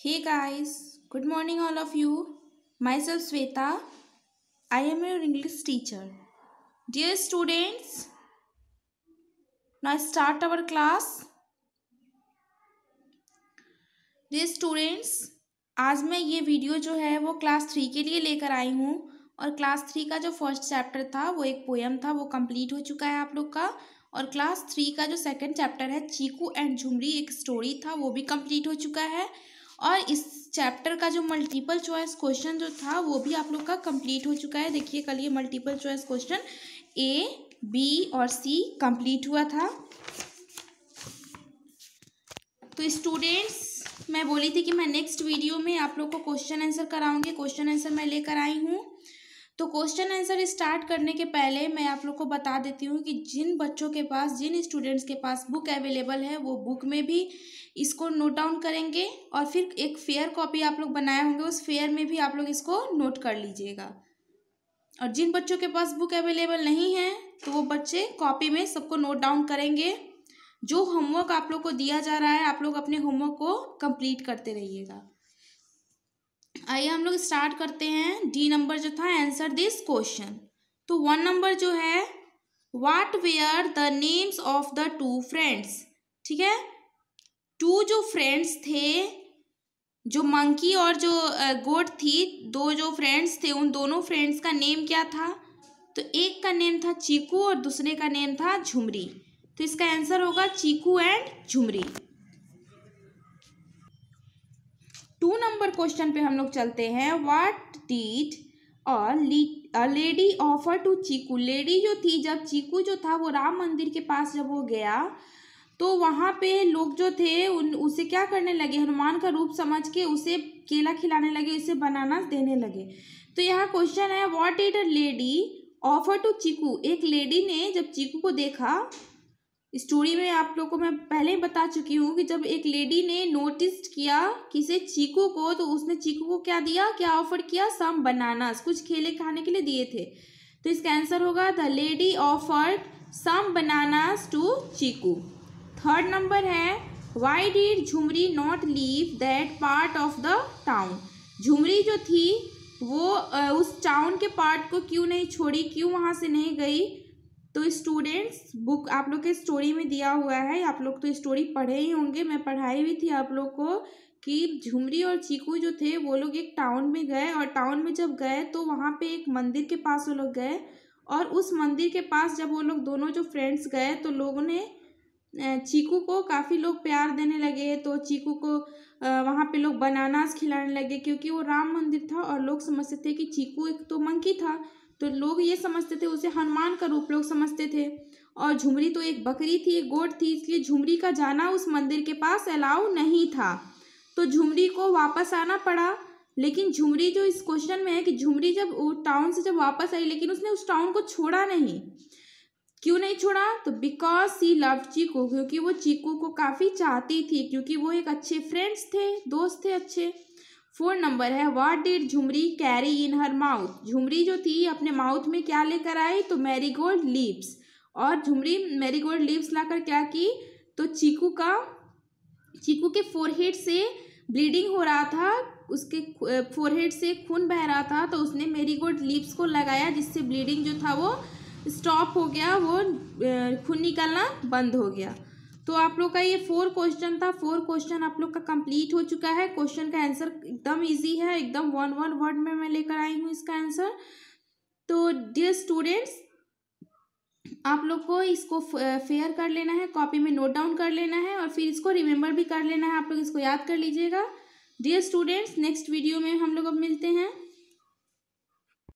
Hey guys, good morning all of you. Myself Sweta. I am your English teacher. Dear students, now start our class. Dear students, आज मैं ये video जो है वो class three के लिए लेकर आई हूँ और क्लास थ्री का जो फर्स्ट चैप्टर था वो एक पोएम था वो कंप्लीट हो चुका है आप लोग का और क्लास थ्री का जो सेकंड चैप्टर है चीकू एंड झुमरी एक स्टोरी था वो भी कंप्लीट हो चुका है और इस चैप्टर का जो मल्टीपल चॉइस क्वेश्चन जो था वो भी आप लोग का कंप्लीट हो चुका है देखिए कल ये multiple choice question A B और सी कंप्लीट हुआ था तो स्टूडेंट्स मैं बोली थी कि मैं नेक्स्ट वीडियो में आप लोग को क्वेश्चन आंसर कराऊंगी क्वेश्चन आंसर मैं लेकर आई हूँ तो क्वेश्चन आंसर स्टार्ट करने के पहले मैं आप लोग को बता देती हूँ कि जिन बच्चों के पास जिन स्टूडेंट्स के पास बुक अवेलेबल है वो बुक में भी इसको नोट डाउन करेंगे और फिर एक फेयर कॉपी आप लोग बनाए होंगे उस फेयर में भी आप लोग इसको नोट कर लीजिएगा और जिन बच्चों के पास बुक अवेलेबल नहीं है तो वो बच्चे कॉपी में सबको नोट डाउन करेंगे जो होमवर्क आप लोग को दिया जा रहा है आप लोग अपने होमवर्क को कंप्लीट करते रहिएगा आइए हम लोग स्टार्ट करते हैं डी नंबर जो था आंसर दिस क्वेश्चन तो वन नंबर जो है what were the names of the two friends ठीक है टू जो फ्रेंड्स थे जो मंकी और जो गोट थी दो जो फ्रेंड्स थे उन दोनों फ्रेंड्स का नेम क्या था तो एक का नेम था चीकू और दूसरे का नेम था झुमरी तो इसका आंसर होगा Cheeku and Jhumri two number question पे हम लोग चलते हैं वाट डीट और lady offer to Cheeku lady जो थी जब चीकू जो था वो राम मंदिर के पास जब वो गया तो वहाँ पे लोग जो थे उन उसे क्या करने लगे हनुमान का रूप समझ के उसे केला खिलाने लगे उसे बनाना देने लगे तो यहाँ क्वेश्चन है what did a lady offer to Cheeku एक लेडी ने जब चीकू को देखा स्टोरी में आप लोग को मैं पहले ही बता चुकी हूँ कि जब एक लेडी ने नोटिस किया किसे चीकू को तो उसने चीकू को क्या दिया क्या ऑफर किया सम बनानास कुछ खेले खाने के लिए दिए थे तो इसका आंसर होगा the lady offer some bananas to Cheeku third number है why did Jhumri not leave that part of the town Jhumri जो थी वो उस टाउन के पार्ट को क्यों नहीं छोड़ी क्यों वहाँ से नहीं गई तो स्टूडेंट्स बुक आप लोग के स्टोरी में दिया हुआ है आप लोग तो स्टोरी पढ़े ही होंगे मैं पढ़ाई हुई थी आप लोग को कि झुमरी और चीकू जो थे वो लोग एक टाउन में गए और टाउन में जब गए तो वहाँ पे एक मंदिर के पास वो लोग गए और उस मंदिर के पास जब वो लोग दोनों जो फ्रेंड्स गए तो लोगों ने चीकू को काफ़ी लोग प्यार देने लगे तो चीकू को वहाँ पे लोग बनानास खिलाने लगे क्योंकि वो राम मंदिर था और लोग समझते थे कि चीकू एक तो मंकी था तो लोग ये समझते थे उसे हनुमान का रूप लोग समझते थे और झुमरी तो एक बकरी थी एक गोट थी इसलिए झुमरी का जाना उस मंदिर के पास अलाउ नहीं था तो झुमरी को वापस आना पड़ा लेकिन झुमरी जो इस क्वेश्चन में है कि झुमरी जब टाउन से जब वापस आई लेकिन उसने उस टाउन को छोड़ा नहीं क्यों नहीं छोड़ा तो बिकॉज सी लव चीकू क्योंकि वो चीकू को काफ़ी चाहती थी क्योंकि वो एक अच्छे फ्रेंड्स थे दोस्त थे अच्छे फोर नंबर है what did Jhumri carry in her mouth Jhumri जो थी अपने माउथ में क्या लेकर आई तो मैरीगोल्ड लीव्स और झुमरी मैरीगोल्ड लीव्स लाकर क्या की तो चीकू का चीकू के फोरहेड से ब्लीडिंग हो रहा था उसके फोरहेड से खून बह रहा था तो उसने मेरीगोल्ड लीव्स को लगाया जिससे ब्लीडिंग जो था वो स्टॉप हो गया वो खून निकालना बंद हो गया तो आप लोग का ये फोर क्वेश्चन था फोर क्वेश्चन आप लोग का कंप्लीट हो चुका है क्वेश्चन का आंसर एकदम इजी है एकदम वन वन वर्ड में मैं लेकर आई हूँ इसका आंसर तो डियर स्टूडेंट्स आप लोग को इसको फेयर कर लेना है कॉपी में नोट डाउन कर लेना है और फिर इसको रिमेंबर भी कर लेना है आप लोग इसको याद कर लीजिएगा डियर स्टूडेंट्स नेक्स्ट वीडियो में हम लोग अब मिलते हैं